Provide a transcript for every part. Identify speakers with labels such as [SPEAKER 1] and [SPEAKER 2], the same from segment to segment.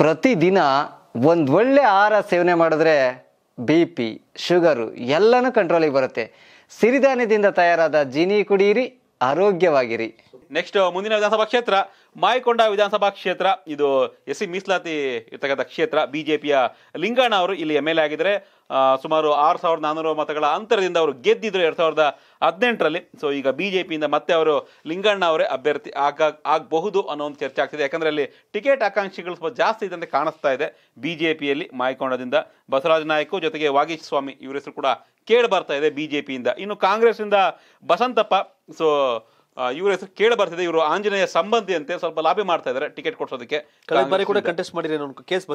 [SPEAKER 1] ಪ್ರತಿದಿನ ಒಂದು ಒಳ್ಳೆ ಆಹಾರ ಸೇವನೆ ಮಾಡಿದ್ರೆ ಬಿ ಪಿ ಶುಗರು ಎಲ್ಲನೂ ಕಂಟ್ರೋಲಿಗೆ ಬರುತ್ತೆ ಸಿರಿಧಾನ್ಯದಿಂದ ತಯಾರಾದ ಜೀನಿ ಕುಡಿಯಿರಿ ಆರೋಗ್ಯವಾಗಿರಿ
[SPEAKER 2] ನೆಕ್ಸ್ಟ್ ಮುಂದಿನ ವಿಧಾನಸಭಾ ಕ್ಷೇತ್ರ ಮಾಯಕೊಂಡ ವಿಧಾನಸಭಾ ಕ್ಷೇತ್ರ ಇದು ಎಸ್ ಸಿ ಮೀಸಲಾತಿ ಇರ್ತಕ್ಕಂಥ ಕ್ಷೇತ್ರ ಬಿ ಜೆ ಪಿಯ ಲಿಂಗಣ್ಣ ಅವರು ಇಲ್ಲಿ ಎಮ್ ಎಲ್ ಎ ಆಗಿದ್ದಾರೆ ಸುಮಾರು ಆರು ಸಾವಿರದ ನಾನ್ನೂರು ಮತಗಳ ಅಂತರದಿಂದ ಅವರು ಗೆದ್ದಿದ್ರು ಎರಡು ಸಾವಿರದ ಹದಿನೆಂಟರಲ್ಲಿ ಸೊ ಈಗ ಬಿ ಜೆ ಪಿಯಿಂದ ಮತ್ತೆ ಅವರು ಲಿಂಗಣ್ಣ ಅವರೇ ಅಭ್ಯರ್ಥಿ ಆಗ ಆಗಬಹುದು ಅನ್ನೋ ಒಂದು ಚರ್ಚೆ ಆಗ್ತಿದೆ ಯಾಕಂದರೆ ಅಲ್ಲಿ ಟಿಕೆಟ್ ಆಕಾಂಕ್ಷಿಗಳು ಸ್ವಲ್ಪ ಜಾಸ್ತಿ ಇದಂತೆ ಕಾಣಿಸ್ತಾ ಇದೆ ಬಿ ಜೆ ಪಿಯಲ್ಲಿ ಮಾಯಕೊಂಡದಿಂದ ಬಸವರಾಜ ನಾಯ್ಕು ಜೊತೆಗೆ ವಾಗೀಶ್ ಸ್ವಾಮಿ ಇವರ ಹೆಸರು ಕೂಡ ಕೇಳಿ ಬರ್ತಾ ಇದೆ ಬಿ ಜೆ ಪಿಯಿಂದ ಇನ್ನು ಕಾಂಗ್ರೆಸ್ಸಿಂದ ಬಸಂತಪ್ಪ ಸೊ ಇವರ ಹೆಸರು ಕೇಳಿ ಬರ್ತಿದೆ ಇವರು ಆಂಜನೇಯ ಸಂಬಂಧಿ ಅಂತ ಸ್ವಲ್ಪ ಲಾಭಿ ಮಾಡ್ತಾ ಇದ್ದಾರೆ ಟಿಕೆಟ್ ಕೊಡ್ಸೋದಕ್ಕೆ ಕೂಡ
[SPEAKER 1] ಕಂಟೆಸ್ಟ್ ಮಾಡಿದ್ರೆ ಕೇಸ್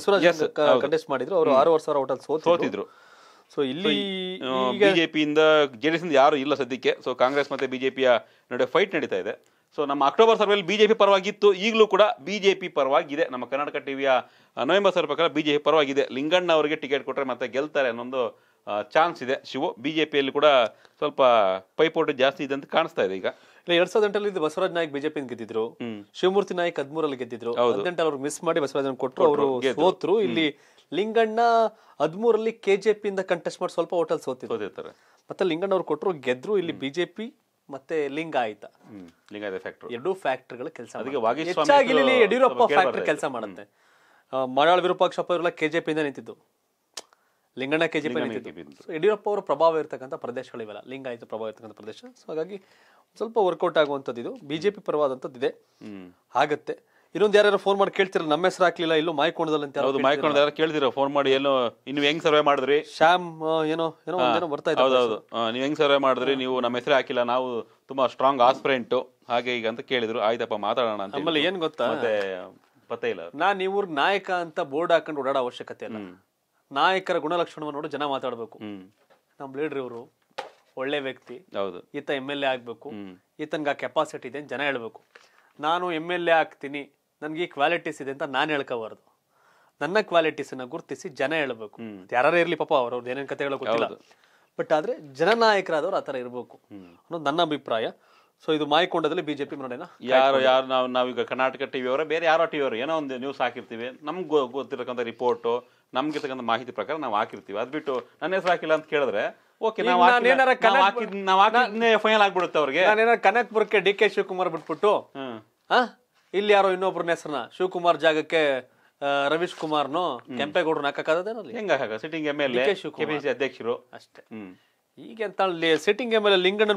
[SPEAKER 1] ಕಂಟೆಸ್ಟ್ ಮಾಡಿದ್ರು ಅವರು ಸಾವಿರ ಹೋಟೆಲ್ ಸೋತಿದ್ರು
[SPEAKER 2] ಸೊ ಇಲ್ಲಿ ಬಿಜೆಪಿಯಿಂದ ಜೆಡಿಎಸ್ ಯಾರು ಇಲ್ಲ ಸದ್ಯಕ್ಕೆ ಸೊ ಕಾಂಗ್ರೆಸ್ ಮತ್ತೆ ಬಿಜೆಪಿಯ ನಡುವೆ ಫೈಟ್ ನಡೀತಾ ಇದೆ ಸೊ ನಮ್ಮ ಅಕ್ಟೋಬರ್ ಸರ್ವೆಯಲ್ಲಿ ಬಿಜೆಪಿ ಪರವಾಗಿತ್ತು ಈಗಲೂ ಕೂಡ ಬಿಜೆಪಿ ಪರವಾಗಿದೆ ನಮ್ಮ ಕರ್ನಾಟಕ ಟಿವಿಯ ನವೆಂಬರ್ ಸರ್ ಪ್ರಕಾರ ಬಿಜೆಪಿ ಪರವಾಗಿದೆ ಲಿಂಗಣ್ಣ ಅವರಿಗೆ ಟಿಕೆಟ್ ಕೊಟ್ರೆ ಮತ್ತೆ ಗೆಲ್ತಾರೆ ಅನ್ನೊಂದು ಚಾನ್ಸ್ ಇದೆ ಶಿವ ಬಿ ಜೆ ಪಿಯಲ್ಲಿ ಕೂಡ ಸ್ವಲ್ಪ ಪೈಪೋಟಿ ಜಾಸ್ತಿ ಇದೆ ಅಂತ ಕಾಣಿಸ್ತಾ ಇದೆ ಈಗ ಇಲ್ಲ ಎರಡ್ ಸಾವಿರದ ಎಂಟರಲ್ಲಿ ಬಸವರಾಜ್ ನಾಯಕ್ ಬಿಜೆಪಿ ಗೆದ್ದಿದ್ರು ಶಿವಮೂರ್ತಿ ನಾಯಕ್ ಹದ್ಮೂರಲ್ಲಿ ಗೆದ್ದಿದ್ರು ಹದಿನೆಂಟಲ್ಲಿ ಅವ್ರು ಮಿಸ್ ಮಾಡಿ
[SPEAKER 1] ಬಸವರಾಜ್ ಕೊಟ್ಟರು ಅವರು ಸೋತ್ರು ಇಲ್ಲಿ ಲಿಂಗಣ್ಣ ಹದ್ಮೂರಲ್ಲಿ ಕೆಜೆಪಿ ಇಂದ ಕಂಟೆಸ್ಟ್ ಮಾಡಿ ಸ್ವಲ್ಪ ಹೋಟೆಲ್ ಸೋತಿರ್ತಾರೆ ಮತ್ತೆ ಲಿಂಗಣ್ಣ ಅವ್ರು ಕೊಟ್ಟರು ಗೆದ್ರು ಇಲ್ಲಿ ಬಿಜೆಪಿ ಮತ್ತೆ ಲಿಂಗಾಯತ ಲಿಂಗಾಯತ ಫ್ಯಾಕ್ಟರ್ ಎರಡು ಫ್ಯಾಕ್ಟರ್ಗಳ ಕೆಲಸ ಹೆಚ್ಚಾಗಿ ಯಡಿಯೂರಪ್ಪ ಫ್ಯಾಕ್ಟರ್ ಕೆಲಸ ಮಾಡುತ್ತೆ ಮರಾಳ ವಿರೂಪಾಕ್ಷಪ್ಪ ಇವರೆಲ್ಲ ಇಂದ ನಿಂತಿದ್ದು ಲಿಂಗಣ್ಣ ಜಿ ಯಡಿಯೂರಪ್ಪ ಅವರು ಪ್ರಭಾವ ಇರತಕ್ಕಂಥ ಪ್ರದೇಶಗಳಿವೆಲ್ಲ ಲಿಂಗಾಯತ ಪ್ರಭಾವ ಇರತಕ್ಕಂಥ ಪ್ರದೇಶ ಸೊ ಹಾಗಾಗಿ ಸ್ವಲ್ಪ ವರ್ಕೌಟ್ ಆಗುವಂಥದ್ದು ಇದು ಬಿಜೆಪಿ ಪರವಾದಂಥದ್ದು ಇದೆ ಆಗತ್ತೆ ಇನ್ನೊಂದು ಯಾರು ಫೋನ್ ಮಾಡಿ ಕೇಳ್ತಿರ ನಮ್ಮ ಹೆಸರು ಹಾಕ್ಲಿಲ್ಲ ಇಲ್ಲೂ ಮಾಯಕೊಂಡದಲ್ಲಿ ಅಂತ ಹೌದು ಮಾಯಕೊಂಡ
[SPEAKER 2] ಯಾರು ಫೋನ್ ಮಾಡಿ ಏನೋ ಇನ್ನು ಹೆಂಗ್ ಸರ್ವೆ ಮಾಡಿದ್ರಿ ಶ್ಯಾಮ್
[SPEAKER 1] ಏನೋ ಏನೋ ಒಂದೇನೋ ಬರ್ತಾ ಇದೆ ಹೌದು
[SPEAKER 2] ನೀವು ಹೆಂಗ್ ಸರ್ವೆ ಮಾಡಿದ್ರಿ ನೀವು ನಮ್ಮ ಹೆಸರು ಹಾಕಿಲ್ಲ ನಾವು ತುಂಬಾ ಸ್ಟ್ರಾಂಗ್ ಆಸ್ಪ್ರೆಂಟು ಹಾಗೆ ಈಗ ಅಂತ ಕೇಳಿದ್ರು ಆಯ್ತಪ್ಪ ಮಾತಾಡೋಣ ಅಂತ ನಮ್ಮಲ್ಲಿ ಏನ್ ಗೊತ್ತಾ ಮತ್ತೆ ಪತ್ತೆ ಇಲ್ಲ
[SPEAKER 1] ನಾನ್ ನೀವು ನಾಯಕ ಅಂತ ಬೋರ್ಡ್ ಹಾಕೊಂಡು ಓಡಾಡೋ ಅವಶ್ಯಕತೆ ಇಲ್ಲ ನಾಯಕರ ಗುಣಲಕ್ಷಣವನ್ನು ನೋಡಿ ಜನ ಮಾತಾಡಬೇಕು ನಮ್ಮ ಲೀಡರ್ ಇವರು ಒಳ್ಳೆ ವ್ಯಕ್ತಿ ಹೌದು ಈತ ಎಮ್ ಎಲ್ ಎ ಆಗಬೇಕು ಈತನಿಗೆ ಆ ಕೆಪಾಸಿಟಿ ಇದೆ ಅಂತ ಜನ ಹೇಳಬೇಕು ನಾನು ಎಮ್ ಎಲ್ ಎ ಆಗ್ತೀನಿ ನನಗೆ ಈ ಕ್ವಾಲಿಟೀಸ್ ಇದೆ ಅಂತ ನಾನು ಹೇಳ್ಕೋಬಾರ್ದು ನನ್ನ ಕ್ವಾಲಿಟೀಸನ್ನು ಗುರುತಿಸಿ ಜನ ಹೇಳಬೇಕು ಯಾರೇ ಇರಲಿ ಪಾಪ ಅವ್ರವ್ರದ್ದು ಏನೇನು ಕತೆ ಗೊತ್ತಿಲ್ಲ ಬಟ್ ಆದರೆ ನಾಯಕರಾದವ್ರು ಆ ಥರ ಇರಬೇಕು ಅನ್ನೋದು ನನ್ನ ಅಭಿಪ್ರಾಯ ಸೊ ಇದು ಮಾಯಕೊಂಡದಲ್ಲಿ ಬಿಜೆಪಿ ಮುನ್ನಡೆನ
[SPEAKER 2] ಯಾರು ಯಾರು ನಾವು ನಾವೀಗ ಕರ್ನಾಟಕ ಟಿವಿ ಅವರ ಬೇರೆ ಯಾರೋ ಟಿವಿ ಅವರು ಏನೋ ಒಂದು ನ್ಯೂಸ್ ಹಾಕಿರ್ತೀವಿ ನಮ್ಗೆ ಗೊತ್ತಿರತಕ್ಕಂಥ ರಿಪೋರ್ಟು ನಮ್ಗಿರ್ತಕ್ಕಂಥ ಮಾಹಿತಿ ಪ್ರಕಾರ ನಾವು ಹಾಕಿರ್ತೀವಿ ಅದು ಬಿಟ್ಟು ನನ್ನ ಹೆಸರು ಹಾಕಿಲ್ಲ ಅಂತ ಕೇಳಿದ್ರೆ ಓಕೆ ನಾವು ಫೈನಲ್ ಆಗ್ಬಿಡುತ್ತೆ ಅವ್ರಿಗೆ ನಾನೇನಾರ ಕನಕ್ಪುರಕ್ಕೆ
[SPEAKER 1] ಡಿ ಕೆ ಶಿವಕುಮಾರ್ ಬಿಟ್ಬಿಟ್ಟು ಇಲ್ಲಿ ಯಾರೋ ಇನ್ನೊಬ್ರು ಹೆಸರನ್ನ ಶಿವಕುಮಾರ್ ಜಾಗಕ್ಕೆ ರವೀಶ್ ಕುಮಾರ್ನು ಕೆಂಪೇಗೌಡರು ಹಾಕಕ್ಕಾಗದೇನಲ್ಲ ಹೆಂಗ ಸಿಟ್ಟಿಂಗ್ ಎಲ್ ಎ ಅಧ್ಯಕ್ಷರು ಅಷ್ಟೇ ಈಗ ಎಂತ sitting M L A Linganna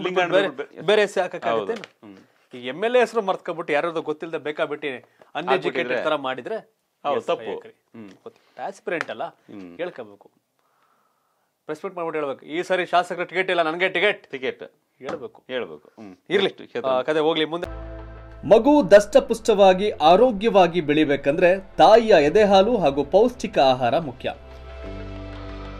[SPEAKER 1] ಬೇರೆ ಸಾಕಾಗುತ್ತೆ ಈಗ ಎಮ್ ಎಲ್ ಎ ಹೆಸರು ಮರ್ತ್ಕೊಂಡ್ಬಿಟ್ಟು ಯಾರ್ಯಾರು ಗೊತ್ತಿಲ್ಲದೆ ಬೇಕಾಬಿಟ್ಟಿ ಅನ್ಎಜುಕೇಟೆಡ್ ತರ ಮಾಡಿದ್ರೆ ತಪ್ಪು ಆಸ್ಪಿರೆಂಟ್ ಅಲ್ಲ ಹೇಳ್ಕೋಬೇಕು ರೆಸ್ಪೆಕ್ಟ್ ಮಾಡ್ಬಿಟ್ಟು ಹೇಳ್ಬೇಕು ಈ ಸಾರಿ ಶಾಸಕರ ಟಿಕೆಟ್ ಇಲ್ಲ ನನಗೆ ಟಿಕೆಟ್ ಟಿಕೆಟ್ ಹೇಳ್ಬೇಕು ಹೇಳ್ಬೇಕು ಇರ್ಲಿ ಕತೆ ಹೋಗ್ಲಿ ಮುಂದೆ ಮಗು ದಷ್ಟಪುಷ್ಟವಾಗಿ ಆರೋಗ್ಯವಾಗಿ ಬೆಳಿಬೇಕಂದ್ರೆ ತಾಯಿಯ ಎದೆಹಾಲು ಹಾಗೂ ಪೌಷ್ಟಿಕ ಆಹಾರ ಮುಖ್ಯ